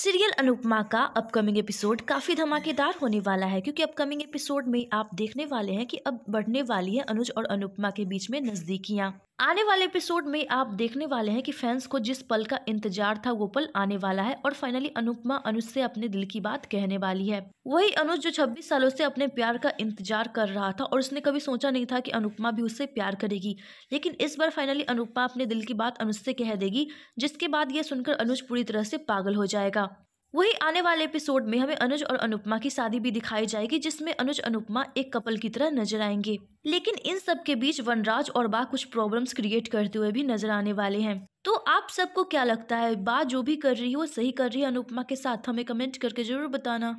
serial Anupama का upcoming episode काफ़ी धमाकेदार होने वाला है क्योंकि अपकमिंग एपिसोड में आप देखने वाले हैं कि अब बढ़ने वाली है अनुज और अनुपमा के बीच में नज़दीकियाँ आने वाले एपिसोड में आप देखने वाले हैं कि फैंस को जिस पल का इंतजार था वो पल आने वाला है और फाइनली अनुपमा अनुज से अपने दिल की बात कहने वाली है वही अनुज जो 26 सालों से अपने प्यार का इंतजार कर रहा था और उसने कभी सोचा नहीं था कि अनुपमा भी उससे प्यार करेगी लेकिन इस बार फाइनली अनुपमा अपने दिल की बात अनुज से कह देगी जिसके बाद ये सुनकर अनुज पूरी तरह से पागल हो जाएगा वही आने वाले एपिसोड में हमें अनुज और अनुपमा की शादी भी दिखाई जाएगी जिसमें अनुज अनुपमा एक कपल की तरह नजर आएंगे लेकिन इन सब के बीच वनराज और बा कुछ प्रॉब्लम्स क्रिएट करते हुए भी नजर आने वाले हैं तो आप सबको क्या लगता है बा जो भी कर रही है वो सही कर रही है अनुपमा के साथ हमें कमेंट करके जरूर बताना